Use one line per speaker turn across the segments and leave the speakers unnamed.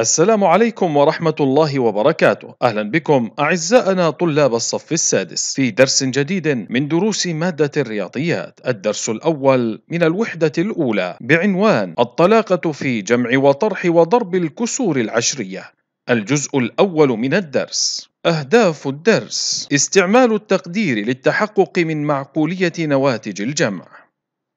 السلام عليكم ورحمة الله وبركاته أهلا بكم أعزائنا طلاب الصف السادس في درس جديد من دروس مادة الرياضيات الدرس الأول من الوحدة الأولى بعنوان الطلاقة في جمع وطرح وضرب الكسور العشرية الجزء الأول من الدرس أهداف الدرس استعمال التقدير للتحقق من معقولية نواتج الجمع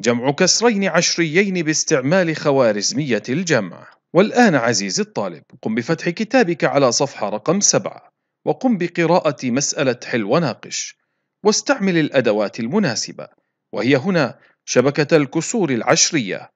جمع كسرين عشريين باستعمال خوارزمية الجمع والآن عزيزي الطالب قم بفتح كتابك على صفحة رقم 7 وقم بقراءة مسألة حل وناقش واستعمل الأدوات المناسبة وهي هنا شبكة الكسور العشرية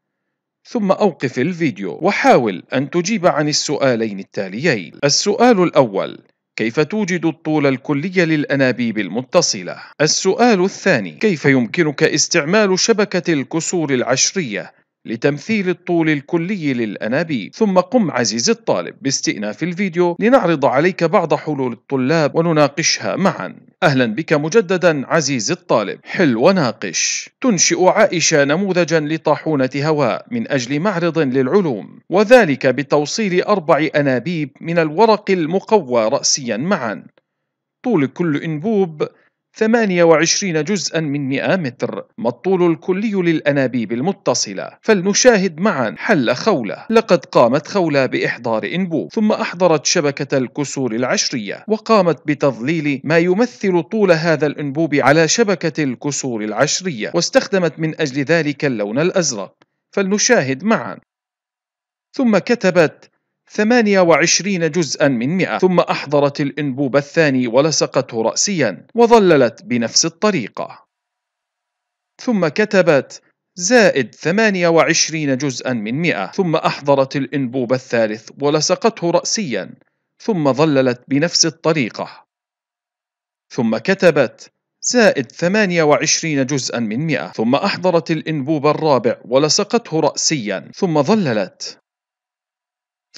ثم أوقف الفيديو وحاول أن تجيب عن السؤالين التاليين السؤال الأول كيف توجد الطول الكلي للأنابيب المتصلة؟ السؤال الثاني كيف يمكنك استعمال شبكة الكسور العشرية لتمثيل الطول الكلي للأنابيب ثم قم عزيزي الطالب باستئناف الفيديو لنعرض عليك بعض حلول الطلاب ونناقشها معا أهلا بك مجددا عزيزي الطالب حل وناقش تنشئ عائشة نموذجا لطاحونة هواء من أجل معرض للعلوم وذلك بتوصيل أربع أنابيب من الورق المقوى رأسيا معا طول كل أنبوب 28 جزءا من 100 متر ما الطول الكلي للأنابيب المتصلة فلنشاهد معا حل خولة لقد قامت خولة بإحضار إنبو ثم أحضرت شبكة الكسور العشرية وقامت بتظليل ما يمثل طول هذا الأنبوب على شبكة الكسور العشرية واستخدمت من أجل ذلك اللون الأزرق فلنشاهد معا ثم كتبت 28 جزءا من 100 ثم أحضرت الأنبوب الثاني ولصقته رأسيا وظللت بنفس الطريقة ثم كتبت زائد 28 جزءا من 100 ثم أحضرت الأنبوب الثالث ولصقته رأسيا ثم ظللت بنفس الطريقة ثم كتبت زائد 28 جزءا من 100 ثم أحضرت الأنبوب الرابع ولصقته رأسيا ثم ظللت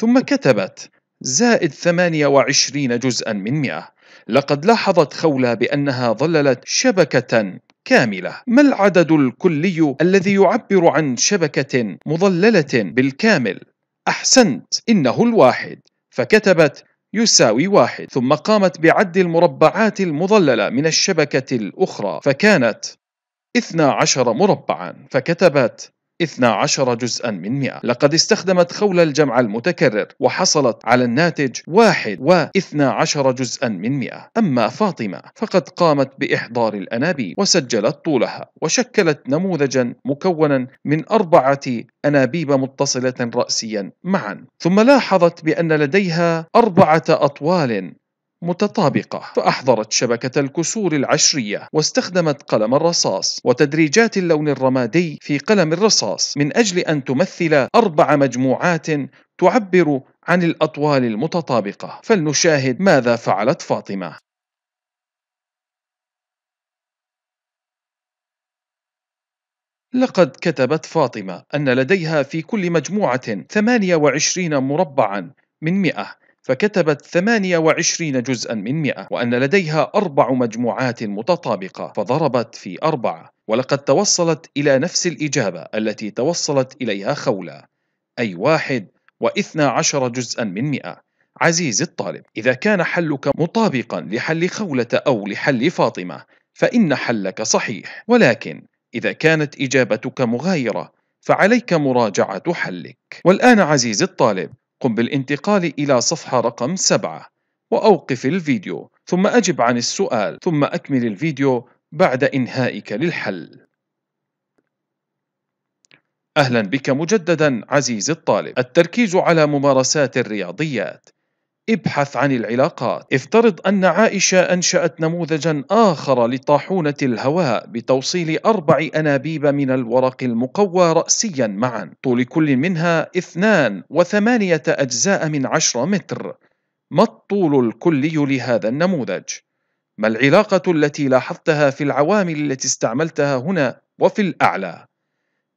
ثم كتبت زائد 28 جزءا من 100 لقد لاحظت خولة بأنها ظللت شبكة كاملة ما العدد الكلي الذي يعبر عن شبكة مظللة بالكامل؟ أحسنت إنه الواحد فكتبت يساوي واحد ثم قامت بعد المربعات المظللة من الشبكة الأخرى فكانت 12 مربعا فكتبت 12 جزءا من 100 لقد استخدمت خول الجمع المتكرر وحصلت على الناتج 1 و12 جزءا من 100 أما فاطمة فقد قامت بإحضار الأنابيب وسجلت طولها وشكلت نموذجا مكونا من أربعة أنابيب متصلة رأسيا معا ثم لاحظت بأن لديها أربعة أطوال متطابقة فأحضرت شبكة الكسور العشرية واستخدمت قلم الرصاص وتدريجات اللون الرمادي في قلم الرصاص من أجل أن تمثل أربع مجموعات تعبر عن الأطوال المتطابقة فلنشاهد ماذا فعلت فاطمة لقد كتبت فاطمة أن لديها في كل مجموعة 28 مربعا من 100 فكتبت 28 جزءا من 100 وأن لديها أربع مجموعات متطابقة فضربت في أربعة ولقد توصلت إلى نفس الإجابة التي توصلت إليها خولة أي واحد واثنى عشر جزءا من مئة عزيزي الطالب إذا كان حلك مطابقا لحل خولة أو لحل فاطمة فإن حلك صحيح ولكن إذا كانت إجابتك مغايرة فعليك مراجعة حلك والآن عزيزي الطالب قم بالانتقال إلى صفحة رقم 7 وأوقف الفيديو ثم أجب عن السؤال ثم أكمل الفيديو بعد إنهائك للحل أهلا بك مجددا عزيز الطالب التركيز على ممارسات الرياضيات ابحث عن العلاقات افترض أن عائشة أنشأت نموذجا آخر لطاحونة الهواء بتوصيل أربع أنابيب من الورق المقوى رأسيا معا طول كل منها اثنان وثمانية أجزاء من عشرة متر ما الطول الكلي لهذا النموذج؟ ما العلاقة التي لاحظتها في العوامل التي استعملتها هنا وفي الأعلى؟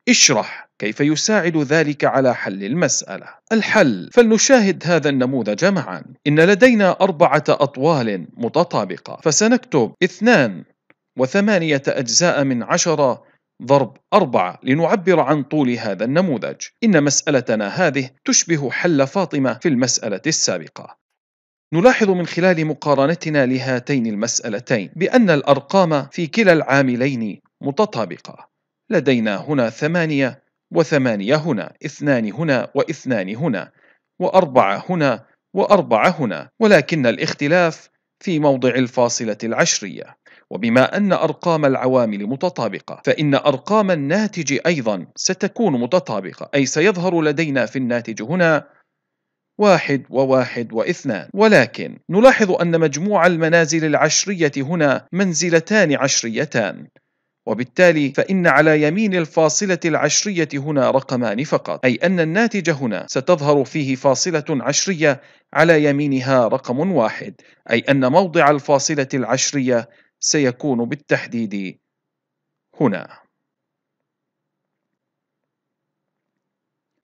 اشرح كيف يساعد ذلك على حل المسألة؟ الحل فلنشاهد هذا النموذج معا إن لدينا أربعة أطوال متطابقة فسنكتب اثنان وثمانية أجزاء من عشرة ضرب أربعة لنعبر عن طول هذا النموذج إن مسألتنا هذه تشبه حل فاطمة في المسألة السابقة نلاحظ من خلال مقارنتنا لهاتين المسألتين بأن الأرقام في كلا العاملين متطابقة لدينا هنا ثمانية وثمانية هنا اثنان هنا واثنان هنا وأربعة هنا وأربعة هنا ولكن الاختلاف في موضع الفاصلة العشرية وبما أن أرقام العوامل متطابقة فإن أرقام الناتج أيضا ستكون متطابقة أي سيظهر لدينا في الناتج هنا واحد وواحد واثنان ولكن نلاحظ أن مجموع المنازل العشرية هنا منزلتان عشريتان وبالتالي فإن على يمين الفاصلة العشرية هنا رقمان فقط، أي أن الناتج هنا ستظهر فيه فاصلة عشرية على يمينها رقم واحد، أي أن موضع الفاصلة العشرية سيكون بالتحديد هنا.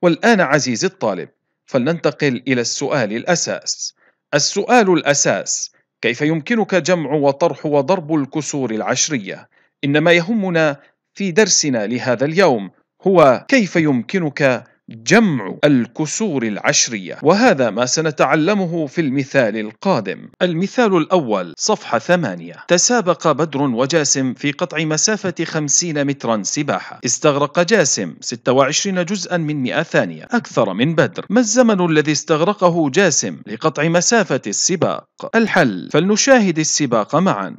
والآن عزيزي الطالب، فلننتقل إلى السؤال الأساس. السؤال الأساس: كيف يمكنك جمع وطرح وضرب الكسور العشرية؟ إن ما يهمنا في درسنا لهذا اليوم هو كيف يمكنك جمع الكسور العشرية وهذا ما سنتعلمه في المثال القادم المثال الأول صفحة ثمانية تسابق بدر وجاسم في قطع مسافة خمسين مترا سباحة استغرق جاسم 26 جزءا من 100 ثانية أكثر من بدر ما الزمن الذي استغرقه جاسم لقطع مسافة السباق؟ الحل فلنشاهد السباق معا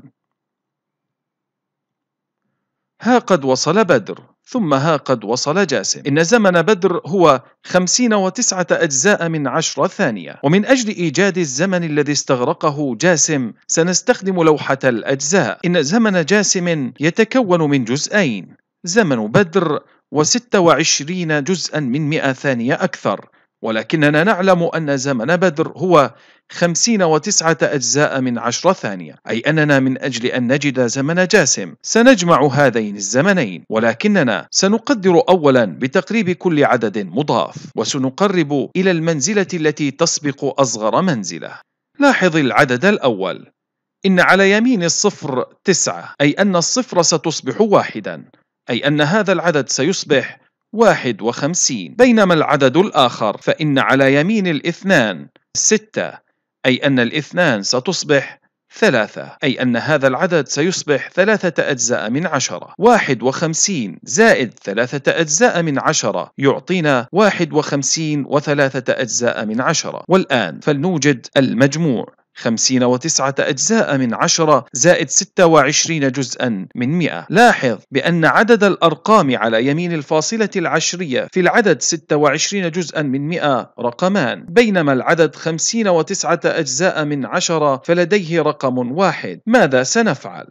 ها قد وصل بدر ثم ها قد وصل جاسم إن زمن بدر هو خمسين وتسعة أجزاء من عشرة ثانية ومن أجل إيجاد الزمن الذي استغرقه جاسم سنستخدم لوحة الأجزاء إن زمن جاسم يتكون من جزئين زمن بدر وستة وعشرين جزءا من مئة ثانية أكثر ولكننا نعلم أن زمن بدر هو خمسين وتسعة أجزاء من عشرة ثانية أي أننا من أجل أن نجد زمن جاسم سنجمع هذين الزمنين ولكننا سنقدر أولا بتقريب كل عدد مضاف وسنقرب إلى المنزلة التي تسبق أصغر منزلة لاحظ العدد الأول إن على يمين الصفر تسعة أي أن الصفر ستصبح واحدا أي أن هذا العدد سيصبح 51 بينما العدد الآخر فإن على يمين الاثنان ستة أي أن الاثنان ستصبح ثلاثة أي أن هذا العدد سيصبح ثلاثة أجزاء من عشرة واحد وخمسين زائد ثلاثة أجزاء من عشرة يعطينا واحد وخمسين وثلاثة أجزاء من عشرة والآن فلنوجد المجموع خمسين وتسعة أجزاء من عشرة زائد ستة وعشرين جزءا من مئة لاحظ بأن عدد الأرقام على يمين الفاصلة العشرية في العدد ستة وعشرين جزءا من مئة رقمان بينما العدد خمسين وتسعة أجزاء من عشرة فلديه رقم واحد ماذا سنفعل؟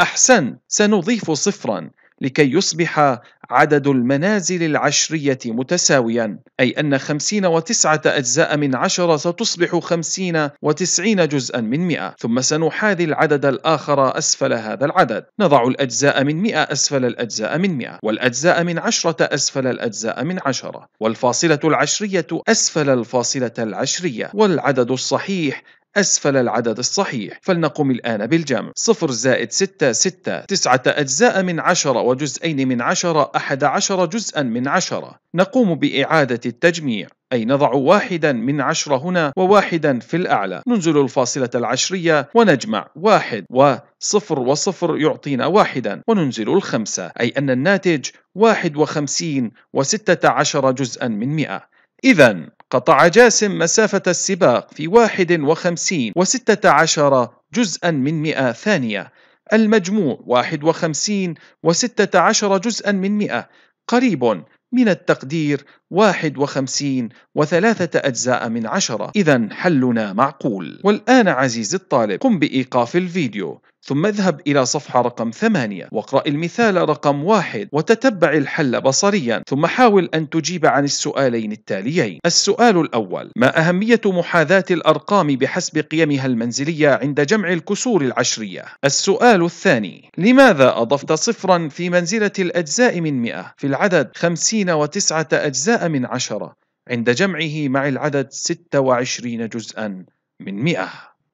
أحسن سنضيف صفرا لكي يصبح عدد المنازل العشرية متساويا أي أن خمسين وتسعة أجزاء من عشرة ستصبح خمسين وتسعين جزءا من مئة ثم سنحاذي العدد الآخر أسفل هذا العدد نضع الأجزاء من مئة أسفل الأجزاء من مئة والأجزاء من عشرة أسفل الأجزاء من عشرة والفاصلة العشرية أسفل الفاصلة العشرية والعدد الصحيح أسفل العدد الصحيح فلنقم الآن بالجمع 0 زائد 6 6 9 أجزاء من 10 وجزئين من 10 11 جزءا من 10 نقوم بإعادة التجميع أي نضع واحدا من عشرة هنا وواحدا في الأعلى ننزل الفاصلة العشرية ونجمع واحد وصفر وصفر يعطينا واحدا وننزل الخمسة أي أن الناتج واحد وخمسين وستة عشر جزءا من مئة إذا قطع جاسم مسافة السباق في 51 و16 جزءا من 100 ثانية المجموع 51 و16 جزءا من 100 قريب من التقدير 51 وثلاثة أجزاء من عشرة إذا حلنا معقول والآن عزيزي الطالب قم بإيقاف الفيديو ثم اذهب إلى صفحة رقم 8 واقرأ المثال رقم 1 وتتبع الحل بصريا ثم حاول أن تجيب عن السؤالين التاليين السؤال الأول ما أهمية محاذاة الأرقام بحسب قيمها المنزلية عند جمع الكسور العشرية السؤال الثاني لماذا أضفت صفرا في منزلة الأجزاء من 100 في العدد 50 وتسعة أجزاء من عشرة عند جمعه مع العدد 26 جزءا من 100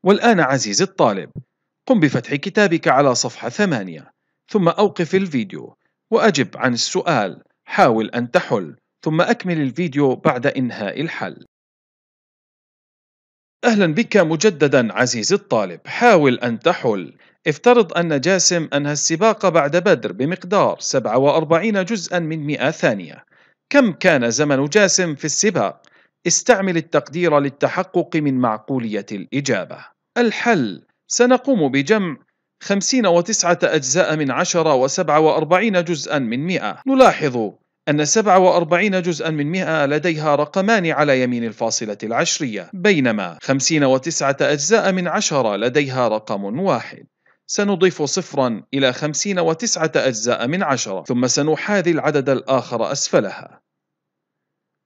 والآن عزيزي الطالب قم بفتح كتابك على صفحة 8 ثم أوقف الفيديو وأجب عن السؤال حاول أن تحل ثم أكمل الفيديو بعد إنهاء الحل أهلا بك مجددا عزيزي الطالب حاول أن تحل افترض أن جاسم أنهى السباق بعد بدر بمقدار 47 جزءا من 100 ثانية كم كان زمن جاسم في السباق؟ استعمل التقدير للتحقق من معقولية الإجابة الحل سنقوم بجمع خمسين وتسعة أجزاء من عشرة وسبعة وأربعين جزءا من مئة نلاحظ أن 47 جزءا من 100 لديها رقمان على يمين الفاصلة العشرية بينما وتسعة أجزاء من 10 لديها رقم واحد سنضيف صفرا إلى وتسعة أجزاء من 10 ثم سنحاذي العدد الآخر أسفلها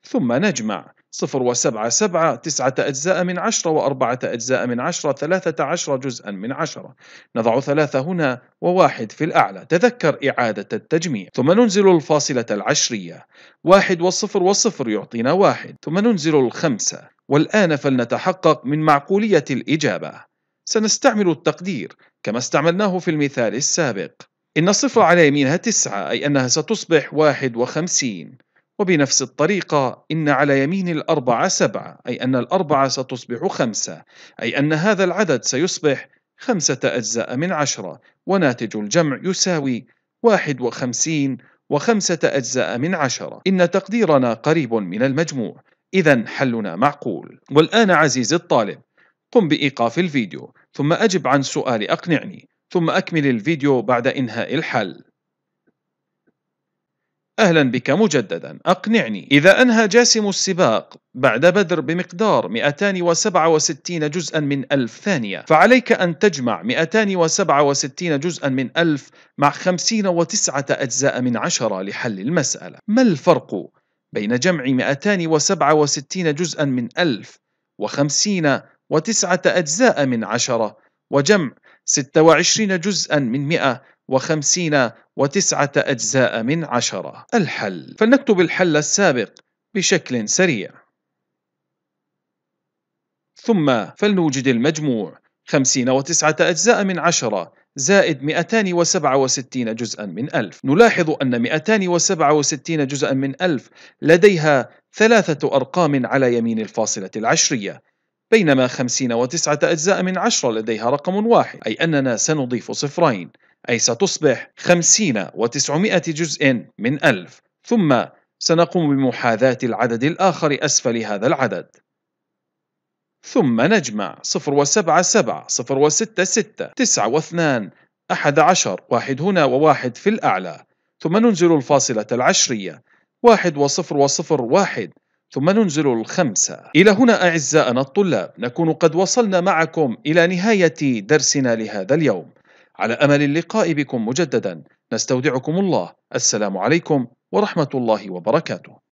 ثم نجمع صفر وسبعة سبعة تسعة أجزاء من عشرة وأربعة أجزاء من عشرة ثلاثة عشر جزءا من عشرة نضع ثلاثة هنا وواحد في الأعلى تذكر إعادة التجميع ثم ننزل الفاصلة العشرية واحد والصفر والصفر يعطينا واحد ثم ننزل الخمسة والآن فلنتحقق من معقولية الإجابة سنستعمل التقدير كما استعملناه في المثال السابق إن الصفر على يمينها تسعة أي أنها ستصبح واحد وخمسين وبنفس الطريقة إن على يمين الأربعة سبعة أي أن الأربعة ستصبح خمسة أي أن هذا العدد سيصبح خمسة أجزاء من عشرة وناتج الجمع يساوي واحد وخمسين وخمسة أجزاء من عشرة إن تقديرنا قريب من المجموع إذا حلنا معقول والآن عزيزي الطالب قم بإيقاف الفيديو ثم أجب عن سؤال أقنعني ثم أكمل الفيديو بعد إنهاء الحل أهلا بك مجددا أقنعني إذا أنهى جاسم السباق بعد بدر بمقدار 267 جزءا من ألف ثانية فعليك أن تجمع 267 جزءا من ألف مع 59 أجزاء من عشرة لحل المسألة ما الفرق بين جمع 267 جزءا من ألف و50 وتسعة أجزاء من عشرة وجمع 26 جزءا من 100 وخمسين وتسعة أجزاء من عشرة الحل فلنكتب الحل السابق بشكل سريع ثم فلنوجد المجموع خمسين وتسعة أجزاء من عشرة زائد 267 جزءا من ألف نلاحظ أن 267 جزءا من ألف لديها ثلاثة أرقام على يمين الفاصلة العشرية بينما 59 أجزاء من عشرة لديها رقم واحد أي أننا سنضيف صفرين أي ستصبح خمسين وتسعمائة جزء من ألف ثم سنقوم بمحاذاة العدد الآخر أسفل هذا العدد ثم نجمع صفر وسبعة سبعة صفر وستة ستة تسعة واثنان أحد عشر واحد هنا وواحد في الأعلى ثم ننزل الفاصلة العشرية واحد وصفر وصفر واحد ثم ننزل الخمسة إلى هنا أعزائنا الطلاب نكون قد وصلنا معكم إلى نهاية درسنا لهذا اليوم على امل اللقاء بكم مجددا نستودعكم الله السلام عليكم ورحمه الله وبركاته